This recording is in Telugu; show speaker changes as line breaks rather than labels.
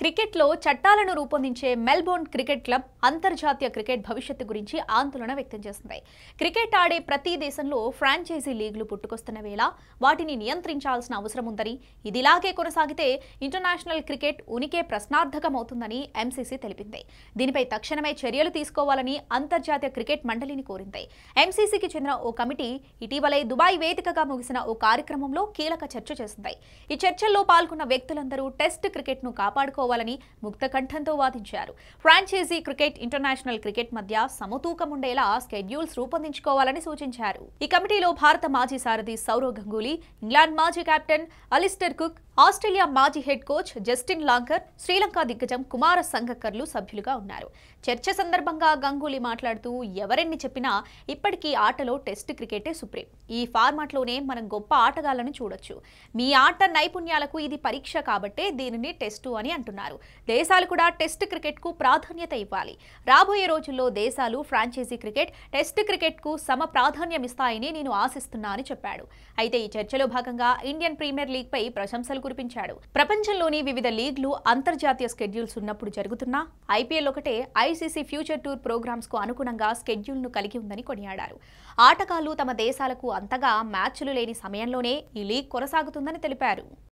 క్రికెట్లో చట్టాలను రూపొందించే మెల్బోర్న్ క్రికెట్ క్లబ్ అంతర్జాతీయ క్రికెట్ భవిష్యత్తు గురించి ఆందోళన వ్యక్తం చేస్తుంది క్రికెట్ ఆడే ప్రతి దేశంలో ఫ్రాంచైజీ లీగ్లు పుట్టుకొస్తున్న వేళ వాటిని నియంత్రించాల్సిన అవసరం ఉందని ఇదిలాగే కొనసాగితే ఇంటర్నేషనల్ క్రికెట్ ఉనికే ప్రశ్నార్థకమవుతుందని ఎంసీసీ తెలిపింది దీనిపై తక్షణమే చర్యలు తీసుకోవాలని అంతర్జాతీయ క్రికెట్ మండలిని కోరింది ఎంసీసీకి చెందిన ఓ కమిటీ ఇటీవలే దుబాయ్ వేదికగా ముగిసిన ఓ కార్యక్రమంలో కీలక చర్చ చేసింది ఈ చర్చల్లో పాల్గొన్న వ్యక్తులందరూ టెస్ట్ క్రికెట్ను కాపాడుకో చేసుకోవాలని ముక్తకంఠంతో వాదించారు ఫ్రాంచైజీ క్రికెట్ ఇంటర్నేషనల్ క్రికెట్ మధ్య సమతూకం ఉండేలా స్కెడ్యూల్స్ రూపొందించుకోవాలని సూచించారు ఈ కమిటీలో భారత మాజీ సారథి సౌరవ్ గంగూలీ ఇంగ్లాండ్ మాజీ కెప్టెన్ అలిస్టర్ కుక్ ఆస్ట్రేలియా మాజీ హెడ్ కోచ్ జస్టిన్ లాంకర్ శ్రీలంక దిగ్గజం కుమార సంగకర్లు సభ్యులుగా ఉన్నారు చర్చ సందర్భంగా గంగూలీ మాట్లాడుతూ ఎవరెన్ని చెప్పినా ఇప్పటికీ ఆటలో టెస్ట్ క్రికెటే సుప్రీం ఈ ఫార్మాట్లోనే మనం గొప్ప ఆటగాళ్లను చూడొచ్చు మీ ఆట నైపుణ్యాలకు ఇది పరీక్ష కాబట్టే దీనిని టెస్టు అని అంటున్నారు దేశాలు కూడా టెస్ట్ క్రికెట్కు ప్రాధాన్యత ఇవ్వాలి రాబోయే రోజుల్లో దేశాలు ఫ్రాంచైజీ క్రికెట్ టెస్ట్ క్రికెట్కు సమ ప్రాధాన్యమిస్తాయని నేను ఆశిస్తున్నా అని చెప్పాడు అయితే ఈ చర్చలో భాగంగా ఇండియన్ ప్రీమియర్ లీగ్పై ప్రశంసలు కురిపించాడు ప్రపంచంలోని వివిధ లీగ్లు అంతర్జాతీయ స్కెడ్యూల్స్ ఉన్నప్పుడు జరుగుతున్న ఐపీఎల్ ఒకటే ఐసీసీ ఫ్యూచర్ టూర్ ప్రోగ్రామ్స్ కు అనుగుణంగా స్కెడ్యూల్ ను కలిగి ఉందని కొనియాడారు ఆటగాళ్లు తమ దేశాలకు అంతగా మ్యాచ్లు లేని సమయంలోనే ఈ లీగ్ కొనసాగుతుందని తెలిపారు